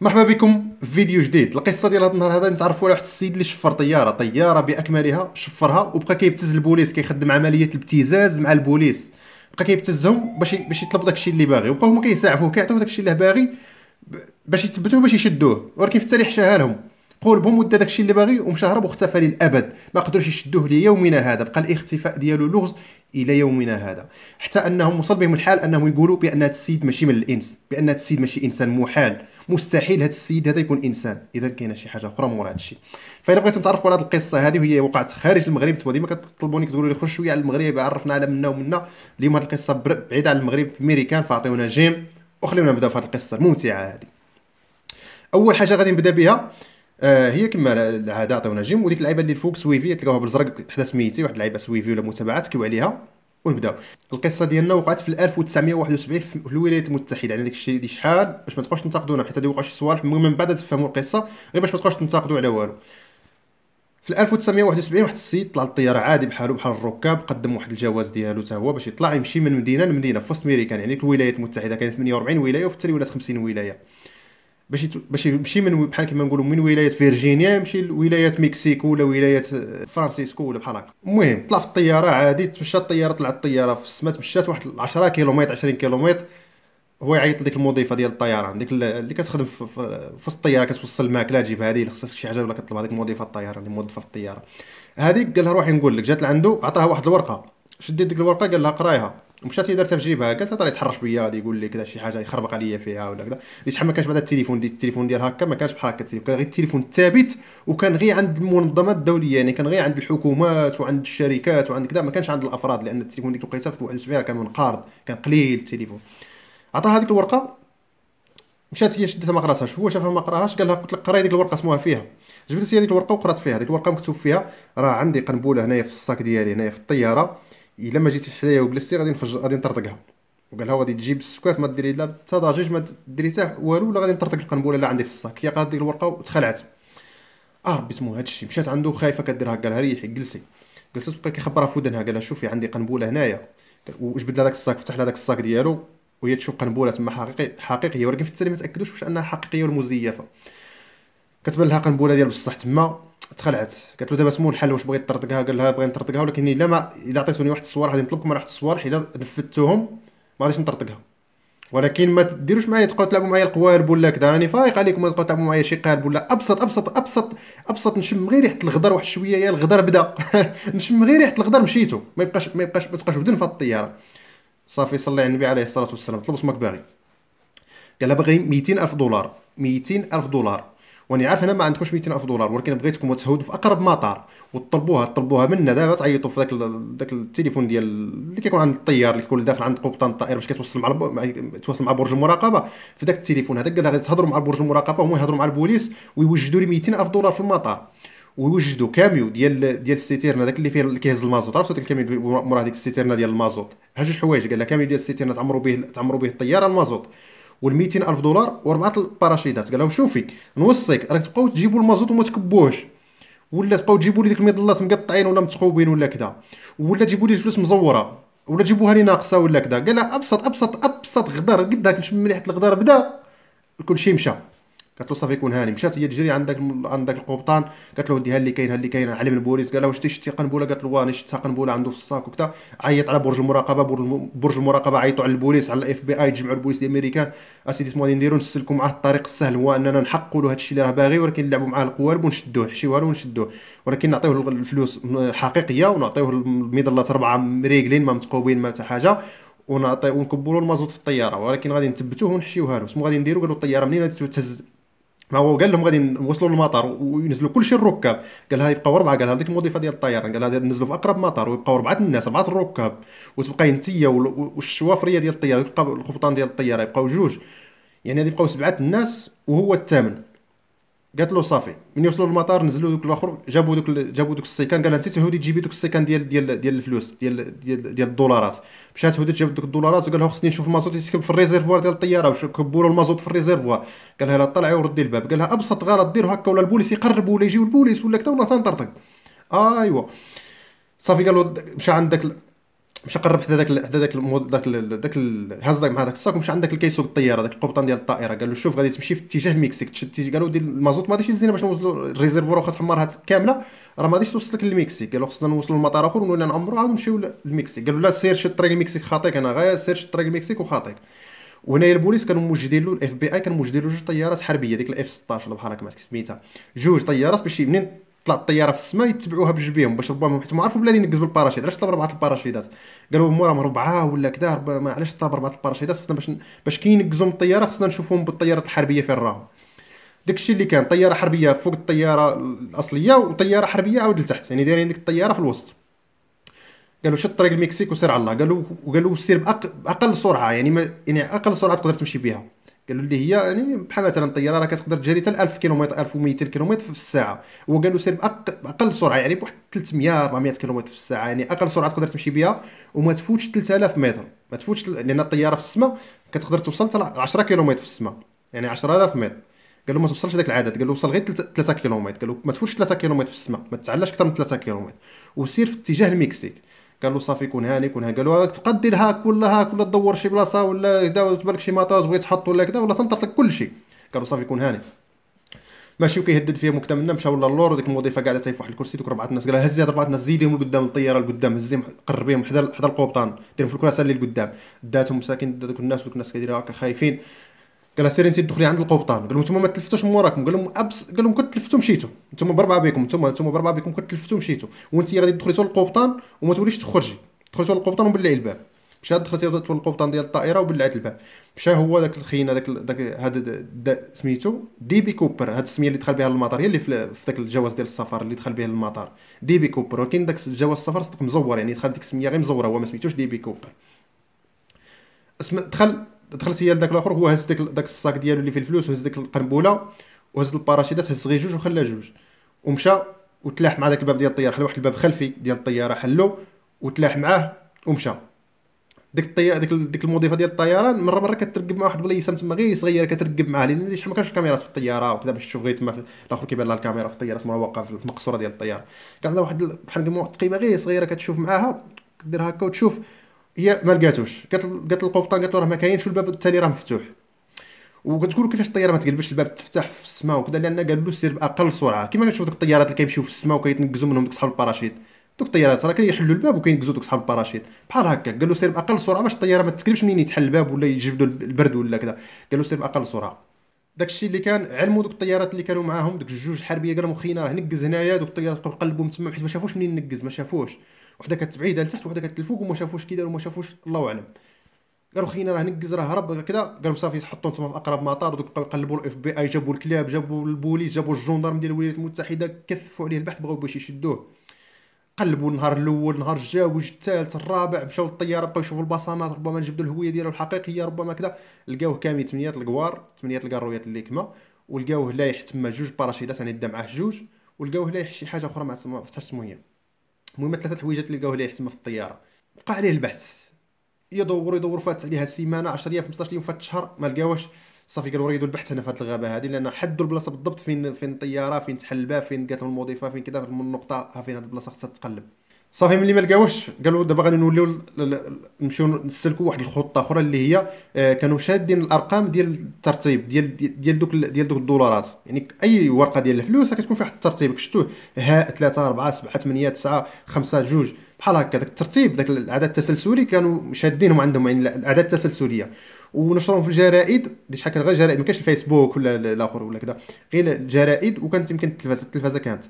مرحبا بكم في فيديو جديد القصه ديال هذا النهار هذا نتعرفوا على واحد السيد اللي شفر طياره طياره باكملها شفرها وبقى كيبتز البوليس كيخدم عمليه الابتزاز مع البوليس بقى كيبتزهم باش باش يطلب داكشي اللي باغي وبقاو هما كيساعفوه كيعطيوه داكشي اللي باغي باش يثبتوه باش يشدوه ولكن في التاريخ شهالهم قلبهم ودا داكشي اللي باغي ومشهرب واختفى للابد ما قدروش يشدوه ليومنا هذا بقى الاختفاء ديالو لغز الى يومنا هذا حتى انهم وصل بهم الحال انهم يقولوا بان هذا السيد ماشي من الانس بان هذا السيد ماشي انسان محال مستحيل هذا السيد هذا يكون انسان اذا كاينه شي حاجه اخرى مور هذا الشيء فاذا بغيتو تعرفوا على هذه القصه هذه وهي وقعت خارج المغرب تما ديما كتطلبوني كتقولوا لي خش شويه على المغرب عرفنا على منا ومنا اليوم هذه القصه بعيده على المغرب في امريكان فاعطيونا جيم وخليونا نبداو في هذه القصه الممتعه هذه اول حاجه غادي نبدا بها آه هي كما هذا عطيونا جيم وديك اللعيبه اللي الفوق سويفي تلقاوها بالزرق حدا سميتي واحد اللعيبه سويفي ولا متابعه تكيو عليها ونبداو القصه ديالنا وقعت في 1971 في الولايات المتحده يعني داكشي دي شحال باش ما تبقاوش تنتقدونا حيت هادي وقع شي صوالح المهم من بعد تفهموا القصه غير باش ما تبقاوش تنتقدوا على والو في 1971 واحد السيد طلع للطياره عادي بحالو بحال الركاب قدم واحد الجواز ديالو حتى هو باش يطلع يمشي من مدينه لمدينه في وسط ميريكان يعني الولايات المتحده كانت 48 ولايه وفي التالي ولات 50 ولايه باش باش يمشي من بحال كما نقولوا من ولايه فيرجينيا يمشي لولايه مكسيكو ولا ولايه فرانسيسكو ولا بحال هكا المهم طلع في الطياره عادي تمشى الطياره طلعت الطياره في السماء تمشات واحد 10 كيلومتر 20 كيلومتر هو يعيط لديك المضيفه ديال الطيران ديك اللي كتخدم في, وسط الطياره كتوصل الماكله تجيب هذه اللي خصك شي حاجه ولا كطلب هذيك المضيفه الطياره اللي موظفه في الطياره هذيك قال لها روحي نقول لك جات لعندو عطاها واحد الورقه شديت ديك الورقه قال لها قرايها مشات دار تجربه قالت هضر يتحرش بيا غادي يقول لي كذا شي حاجه يخربق عليا فيها ولا كذا ديك شحال ما كانش بعدا التليفون دي التليفون ديال هكا ما كانش بحال هكا التليفون كان غير التليفون الثابت وكان غير عند المنظمات الدوليه يعني كان غير عند الحكومات وعند الشركات وعند كذا ما كانش عند الافراد لان التليفون ديك الوقيته في 71 كان منقرض كان قليل التليفون عطاها هذيك الورقه مشات هي شدتها ما قراتهاش هو شافها ما قراهاش قال لها قلت لك قراي ديك الورقه سموها فيها جبدت هي ديك الورقه وقرات فيها ديك الورقه مكتوب فيها راه عندي قنبله هنايا في الصاك ديالي هنايا في الطياره الا ما جيتيش حدايا وجلستي غادي نفجر غادي نطرطقها وقال لها غادي تجيب السكواف ما ديري لا حتى ضجيج ما ديري حتى والو ولا غادي نطرطق القنبله اللي عندي في الصاك هي قالت ديك الورقه وتخلعت اه ربي تمو هادشي مشات عنده خايفه كديرها قال لها ريحي جلسي جلست بقى كيخبرها في ودنها قالها لها شوفي عندي قنبله هنايا وجبد لها داك الصاك فتح لها داك الصاك ديالو وهي تشوف قنبله تما حقيقي حقيقيه ولكن في التالي ما تاكدوش واش انها حقيقيه ولا مزيفه كتبان لها قنبله ديال بصح تما تخلعت قالت له دابا سمو الحل واش بغيت تطردقها قال لها بغيت نطرطقها ولكن الا ما الا عطيتوني واحد الصور غادي نطلبكم واحد الصور الا نفذتوهم ما غاديش نطرطقها ولكن ما تديروش معايا تبقاو تلعبوا معايا القوارب ولا كذا راني فايق عليكم ما تبقاو تلعبوا معايا شي قارب ولا ابسط ابسط ابسط ابسط نشم غير ريحه الغدر واحد شويه يا الغدر بدا نشم غير ريحه الغدر مشيتو ما يبقاش ما يبقاش ما تبقاش بدون في الطياره صافي صلي على النبي عليه الصلاه والسلام طلب اسمك باغي قال لها باغي 200000 دولار 200000 دولار واني عارف انا ما عندكمش 200,000 دولار ولكن بغيتكم تهودوا في اقرب مطار وتطلبوها تطلبوها منا دابا تعيطوا في ذاك ذاك التليفون ديال اللي كيكون عند الطيار اللي كيكون داخل عند قبطان الطائر باش كتوصل مع, تتواصل مع توصل مع برج المراقبه في ذاك التليفون هذاك غادي تهضروا مع برج المراقبه وهم يهضروا مع البوليس ويوجدوا لي 200,000 دولار في المطار ويوجدوا كاميو ديال ديال السيتيرنا داك اللي فيه اللي كيهز المازوت عرفتوا ديك الكاميو مورا هذيك السيتيرنا ديال المازوت ها جوج حوايج قال لها كاميو ديال السيتيرنا تعمروا به تعمروا به الطياره المازوت وال ألف دولار واربعه الباراشيدات قال لهم شوفي نوصيك راك تبقاو تجيبوا المازوت وما تكبوهش ولا تبقاو تجيبوا لي ديك المظلات مقطعين ولا متقوبين ولا كذا ولا تجيبوا لي الفلوس مزوره ولا تجيبوها لي ناقصه ولا كذا قال ابسط ابسط ابسط غدار قداك كنشم مليحه الغدار بدا كلشي مشى قالت له صافي يكون هاني مشات هي تجري عندك عندك القبطان قالت له ودي ها اللي كاين ها اللي كاين علم البوليس قال لها واش شتي قنبوله قالت له واني شفتها قنبوله عنده في الصاك وكذا عيط على برج المراقبه برج المراقبه عيطوا على البوليس على الاف بي اي تجمعوا البوليس الامريكان اسيدي غادي نديرو نسلكوا معاه الطريق السهل هو اننا نحقوا له هادشي اللي راه باغي ولكن نلعبوا معاه القوارب ونشدوه نحشيوها له ونشدوه ولكن نعطيوه الفلوس حقيقيه ونعطيوه المظلات اربعه مريقلين ما متقوبين ما حتى حاجه ونعطي ونكبوا له المازوت في الطياره ولكن غادي نثبتوه ونحشيوها له سمو غادي نديرو قالوا الطياره منين تهز ما هو قال لهم غادي نوصلوا للمطار وينزلوا كلشي الركاب قال لها يبقاو اربعه قال هذيك ديك المضيفه ديال الطيران قال هذه نزلوا في اقرب مطار ويبقاو اربعه الناس اربعه الركاب وتبقى انتيا والشوافريه ديال الطياره القبطان ديال الطياره يبقاو جوج يعني غادي يبقاو سبعه الناس وهو الثامن قالت له صافي من يوصلوا للمطار نزلوا دوك الاخر جابوا دوك جابوا دوك السيكان قال نسيت هودي تجيبي دوك السيكان ديال ديال ديال الفلوس ديال ديال, ديال الدولارات مشات هودي جابت دوك الدولارات وقال لها خصني نشوف المازوت يتكب في الريزيرفوار ديال الطياره واش كبوا له المازوت في الريزيرفوار قال لها طلعي وردي الباب قال لها ابسط غلط دير هكا ولا البوليس يقربوا ولا يجيو البوليس ولا كذا ولا تنطرطق ايوا صافي قال له مشى عندك مشى قرب حدا ذاك داك ذاك داك ذاك هاز مع داك الساك مش عندك الكيسو بالطياره ذاك القبطان ديال الطائره قال له شوف غادي تمشي في اتجاه المكسيك تشد قالوا دير المازوت ما غاديش يزينا باش نوصلوا الريزيرفوار واخا تحمرها كامله راه ما غاديش توصلك للمكسيك قالوا خصنا نوصلوا لمطار اخر ونولي نعمروا عاد نمشيو للمكسيك قالوا لا سير شي طريق المكسيك خاطيك انا غير سير شي طريق المكسيك وخاطيك وهنايا البوليس كانوا موجدين له الاف بي اي كانوا موجدين له جوج طيارات حربيه ديك الاف 16 ولا بحال هكا ما سميتها جوج طيارات باش منين طلع الطياره في السماء يتبعوها بجبيهم باش ربما حيت ما عرفوا بلادي ينقز بالباراشوت علاش طلب اربعه الباراشيدات قالوا هما راهم ربعه ولا كذا ما علاش طلب اربعه الباراشيدات خصنا باش باش كي ينقزوا من الطياره خصنا نشوفهم بالطيارات الحربيه فين راهم داكشي اللي كان طياره حربيه فوق الطياره الاصليه وطياره حربيه عاود لتحت يعني دايرين ديك الطياره في الوسط قالوا شط طريق المكسيك وسير على الله قالوا وقالوا سير باقل سرعه يعني ما يعني اقل سرعه تقدر تمشي بها قالوا اللي هي يعني بحال مثلا الطياره راه كتقدر تجري حتى 1000 كيلومتر 1200 كيلومتر في الساعه هو سير باقل سرعه يعني بواحد 300 400 كيلومتر في الساعه يعني اقل سرعه تقدر تمشي بها وما تفوتش 3000 متر ما تفوتش لان الطياره في السماء كتقدر توصل حتى 10 كيلومتر في السماء يعني 10000 متر قالوا ما توصلش ذاك العدد قالوا وصل غير 3 كيلومتر قالوا ما تفوتش 3 كيلومتر في السماء ما تتعلاش اكثر من 3 كيلومتر وسير في اتجاه المكسيك قال له صافي كون هاني كون هاني قال له راك تبقى دير هاك ولا هاك ولا تدور شي بلاصه ولا كذا تبارك شي ماطاز بغيت تحط ولا كذا ولا لك كل شيء قال له صافي كون هاني ماشي وكيهدد فيهم مكتملنا منا مشاو للور وديك المضيفه قاعده تايف في واحد الكرسي دوك ربعه الناس قالها هزي هاد ربعه الناس زيدهم لقدام الطياره لقدام هزيهم قربيهم حدا حدا القبطان ديرهم في الكراسه اللي لقدام داتهم مساكين دوك الناس دوك الناس كيديروا هكا خايفين قال سيري انت تدخلي عند القبطان قال لهم انتم ما تلفتوش من وراكم قال لهم ابس قال لهم كنت تلفتوا مشيتوا انتم بربعه بكم انتم انتم بربعه بكم كنت تلفتوا مشيتوا وانت غادي تدخلي تو القبطان وما توليش تخرجي دخلتي للقبطان وبلعي الباب مشى دخلتي تو القبطان ديال الطائره وبلعت الباب مشى هو داك الخينا هذاك داك هذا سميتو ديبي كوبر هاد السميه اللي دخل بها المطار هي اللي في داك الجواز ديال السفر اللي دخل به المطار ديبي كوبر ولكن داك الجواز السفر صدق مزور يعني دخل ديك السميه غير مزوره هو ما سميتوش ديبي كوبر اسم دخل دخلت هي لذاك الاخر هو هز داك داك الصاك ديالو اللي فيه الفلوس وهز ديك القنبله وهز الباراشيدات هز غير جوج وخلى جوج ومشى وتلاح مع داك الباب ديال الطياره حل واحد الباب خلفي ديال الطياره حلو وتلاح معاه ومشى ديك الطياره ديك ديك المضيفه ديال الطيران مره مره كتركب مع واحد البلايصه تما غير صغيره كتركب معاه لان شحال ما كانش الكاميرات في الطياره وكذا باش تشوف غير تما الاخر كيبان لها الكاميرا في الطياره تما واقفه في المقصوره ديال الطياره كان عندها واحد بحال تقييمه غير صغيره كتشوف معاها كدير هكا وتشوف هي ما لقاتوش قالت القبطان قالت له راه ما كاينش الباب التالي راه مفتوح وكتقولوا كيفاش الطياره ما تقلبش الباب تفتح في السماء وكذا لان قال له سير باقل سرعه كما كتشوف ديك الطيارات اللي كيمشيو في السماء وكيتنقزوا منهم ديك صحاب الباراشوت دوك الطيارات راه كيحلوا الباب وكينقزوا دوك صحاب الباراشوت بحال هكا قال له سير باقل سرعه باش الطياره ما تتقلبش منين يتحل الباب ولا يجبدوا البرد ولا كذا قال له سير باقل سرعه داكشي اللي كان علموا دوك الطيارات اللي كانوا معاهم دوك الجوج الحربيه قالوا خينا راه نقز هنايا دوك الطيارات بقاو قلبوا تما حيت ما شافوش منين نقز ما شافوش وحده كتبعيدها لتحت وحده كتلفوق وما شافوش كي داروا وما شافوش الله اعلم قالوا خينا راه نقز راه هرب كذا قالوا صافي حطوا تما في اقرب مطار ودوك بقاو يقلبوا الاف بي اي جابوا الكلاب جابوا البوليس جابوا الجندرم ديال الولايات المتحده كثفوا عليه البحث بغاو باش يشدوه قلبوا النهار الاول نهار الجاوج الثالث الرابع مشاو للطياره بقاو يشوفوا البصمات ربما نجبدوا الهويه ديالو الحقيقيه ربما كذا لقاوه كامل ثمانيه القوار ثمانيه القرويات اللي كما ولقاوه لايح تما جوج باراشيدات يعني دا معاه جوج ولقاوه لايح شي حاجه اخرى ما عرفتش سموها المهم ثلاثه الحويجات اللي لقاوه ليه تما في الطياره بقى عليه البحث يدور يدور فات عليها سيمانه 10 ايام 15 يوم فات شهر ما لقاوهش صافي قالوا يريدوا البحث هنا في هذه الغابه هذه لان حدوا البلاصه بالضبط فين فين الطياره فين تحل الباب فين قالت لهم المضيفه فين كذا في النقطه فين هذه البلاصه خصها تقلب صافي ملي ما لقاوش قالوا دابا غادي نوليو نمشيو نسلكوا واحد الخطه اخرى اللي هي آه، كانوا شادين الارقام ديال الترتيب ديال ديال دوك ديال دوك الدولارات يعني اي ورقه ديال الفلوس كتكون في واحد الترتيب شفتوه ها 3 4 7 8 9 5 2 بحال هكا داك الترتيب داك العدد التسلسلي كانوا شادينهم عندهم يعني الاعداد التسلسليه ونشرهم في الجرائد دي شحال كان غير جرائد ما كانش الفيسبوك ولا الاخر ولا كذا غير الجرائد وكانت يمكن التلفازه التلفازه كانت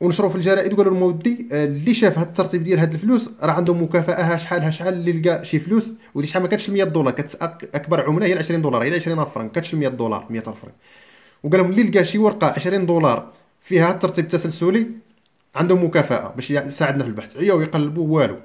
ونشروا في الجرائد وقالوا المودي آه، اللي شاف هذا الترتيب ديال هاد الفلوس راه عنده مكافاه شحالها شحال اللي لقى شي فلوس ودي شحال ما كانتش 100 دولار كانت اكبر عمله هي 20 دولار هي 20 فرنك كانتش 100 دولار 100 فرنك وقال لهم اللي لقى شي ورقه 20 دولار فيها الترتيب التسلسلي عندهم مكافاه باش يساعدنا في البحث عياو يقلبوا والو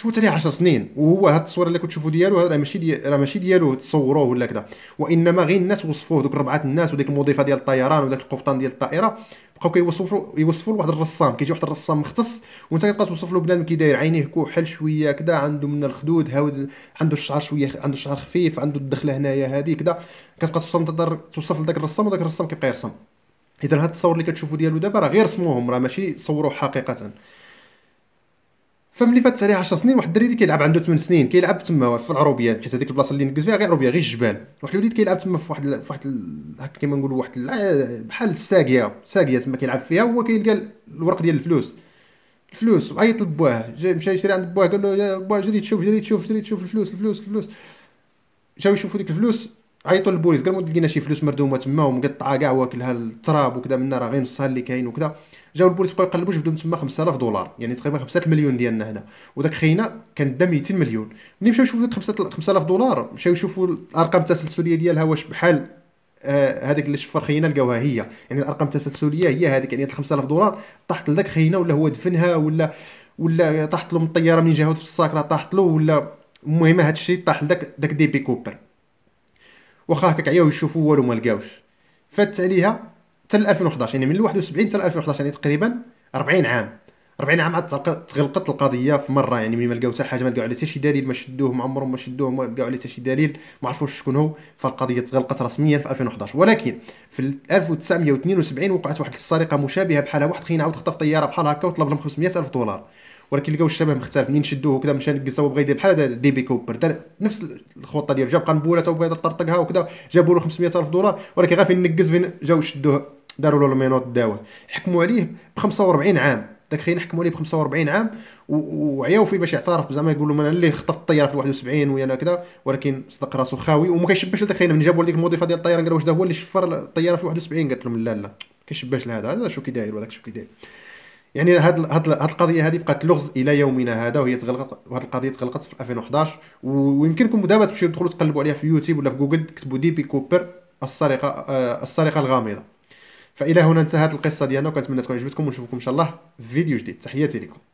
تفوت عليه 10 سنين وهو هاد التصويره اللي كتشوفوا ديالو راه ماشي راه ماشي ديالو تصوروه ولا كذا وانما غير الناس وصفوه دوك ربعه الناس وديك المضيفه ديال الطيران وداك القبطان ديال الطائره بقاو كيوصفوا يوصفوا لواحد الرسام كيجي واحد الرسام مختص وانت كتبقى توصف له بنادم كيداير عينيه كحل شويه كذا عنده من الخدود هاود عنده الشعر شويه عنده الشعر خفيف عنده الدخله هنايا هذه كذا كتبقى توصف توصف لذاك الرسام وداك الرسام كيبقى يرسم اذا هاد التصور اللي كتشوفوا ديالو دابا راه غير رسموهم راه ماشي صوروه حقيقه فملي فات عليه 10 سنين واحد الدري كيلعب عنده 8 سنين كيلعب تما في العروبيان حيت هذيك البلاصه اللي نقز فيها غير عروبيه غير الجبال واحد الوليد كيلعب تما في واحد في واحد هكا كيما نقولوا واحد آه، بحال الساقيه ساقيه تما كيلعب فيها هو كيلقى الورق ديال الفلوس الفلوس عيط لبواه جا مشى يشري عند بواه قال له بواه جري تشوف جري تشوف جري تشوف الفلوس الفلوس الفلوس جاو يشوفوا ديك الفلوس عيطوا للبوليس قالوا لقينا شي فلوس مردومه تما ومقطعه كاع واكلها التراب وكذا منا راه غير نصها اللي كاين وكذا جاو البوليس بقاو يقلبوا جبدوا تما 5000 دولار يعني تقريبا 5 مليون ديالنا هنا وداك خينا كان دا 200 مليون ملي مشاو يشوفوا ديك 5000 دولار مشاو يشوفوا الارقام التسلسليه ديالها واش بحال آه، هذيك هذاك اللي شفر خينا لقاوها هي يعني الارقام التسلسليه هي هذيك يعني 5000 دولار طاحت لذاك خينا ولا هو دفنها ولا ولا طاحت له من الطياره من جهه في الساكره طاحت له ولا المهم هذا الشيء طاح لذاك داك كوبر واخا هكاك عياو يشوفوا والو ما لقاوش فات عليها حتى 2011 يعني من 71 حتى 2011 يعني تقريبا 40 عام 40 عام عاد تغلقت القضيه في مره يعني ملي ما لقاو حتى حاجه ما لقاو عليه حتى شي دليل ما شدوه ما عمرهم ما شدوه ما لقاو عليه حتى شي دليل ما عرفوش شكون هو فالقضيه تغلقت رسميا في 2011 ولكن في 1972 وقعت واحد السرقه مشابهه بحالها واحد خينا عاود خطف طياره بحال هكا وطلب لهم 500 الف دولار ولكن لقاو الشبه مختلف منين شدوه وكذا مشى هو بغا يدير بحال ديبي كوبر دار نفس الخطه ديالو جاب قنبوله بغا يطرطقها وكذا جابوا له 500000 دولار ولكن غير فين نقز فين جاو شدوه داروا له المينوت داوه حكموا عليه ب 45 عام داك خينا حكموا عليه ب 45 عام وعياو فيه باش يعترف زعما يقول لهم انا اللي خطفت الطياره في 71 ويانا كذا ولكن صدق راسو خاوي وما كيشبهش لذاك خينا من جابوا لديك المضيفه ديال الطياره قالوا واش هو اللي شفر الطياره في 71 قالت لهم لا لا ما كيشبهش لهذا هذا شو كي داير وهذاك شو كي داير يعني هاد هاد هاد القضيه هذه بقات لغز الى يومنا هذا وهي تغلقت وهاد القضيه تغلقت في 2011 ويمكنكم دابا تمشيو تدخلوا تقلبوا عليها في يوتيوب ولا في جوجل تكتبوا دي بي كوبر السرقه آه، السرقه الغامضه فالى هنا انتهت القصه ديالنا وكنتمنى تكون عجبتكم ونشوفكم ان شاء الله في فيديو جديد تحياتي لكم